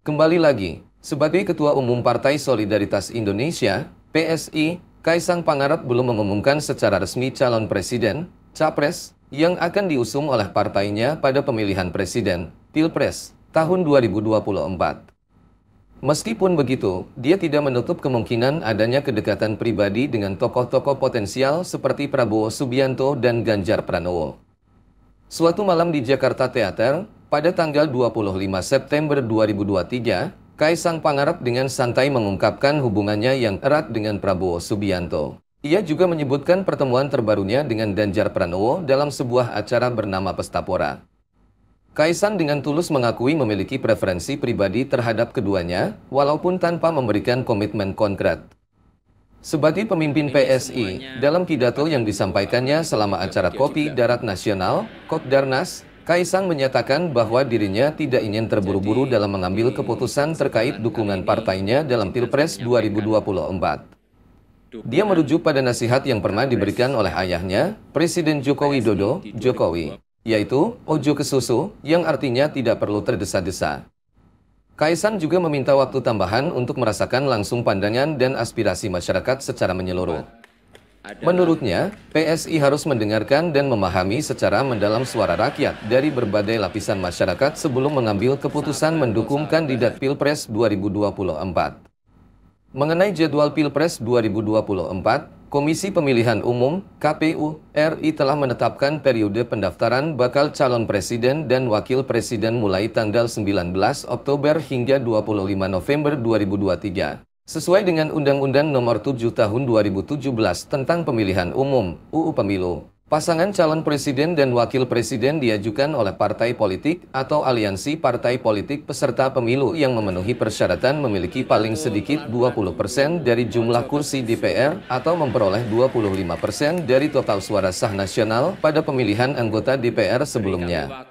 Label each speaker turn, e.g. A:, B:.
A: Kembali lagi, sebagai Ketua Umum Partai Solidaritas Indonesia, PSI, Kaisang Pangarep belum mengumumkan secara resmi calon presiden, capres, yang akan diusung oleh partainya pada pemilihan presiden, Pilpres, tahun 2024. Meskipun begitu, dia tidak menutup kemungkinan adanya kedekatan pribadi dengan tokoh-tokoh potensial seperti Prabowo Subianto dan Ganjar Pranowo. Suatu malam di Jakarta teater. Pada tanggal 25 September 2023, Kaisang Pangarep dengan santai mengungkapkan hubungannya yang erat dengan Prabowo Subianto. Ia juga menyebutkan pertemuan terbarunya dengan Ganjar Pranowo dalam sebuah acara bernama Pestapora. Kaisang dengan tulus mengakui memiliki preferensi pribadi terhadap keduanya, walaupun tanpa memberikan komitmen konkret. Sebagai pemimpin PSI, dalam pidato yang disampaikannya selama acara Kopi Darat Nasional, Kopdarnas, Kaisang menyatakan bahwa dirinya tidak ingin terburu-buru dalam mengambil keputusan terkait dukungan partainya dalam Pilpres 2024. Dia merujuk pada nasihat yang pernah diberikan oleh ayahnya, Presiden Joko Widodo, Jokowi, yaitu ojo kesusu, yang artinya tidak perlu terdesa-desa. Kaisang juga meminta waktu tambahan untuk merasakan langsung pandangan dan aspirasi masyarakat secara menyeluruh. Menurutnya, PSI harus mendengarkan dan memahami secara mendalam suara rakyat dari berbagai lapisan masyarakat sebelum mengambil keputusan mendukung kandidat Pilpres 2024. Mengenai jadwal Pilpres 2024, Komisi Pemilihan Umum (KPU) RI telah menetapkan periode pendaftaran bakal calon presiden dan wakil presiden mulai tanggal 19 Oktober hingga 25 November 2023. Sesuai dengan Undang-Undang Nomor 7 Tahun 2017 tentang Pemilihan Umum (UU Pemilu), pasangan calon presiden dan wakil presiden diajukan oleh partai politik atau aliansi partai politik peserta pemilu yang memenuhi persyaratan memiliki paling sedikit 20% dari jumlah kursi DPR atau memperoleh 25% dari total suara sah nasional pada pemilihan anggota DPR sebelumnya.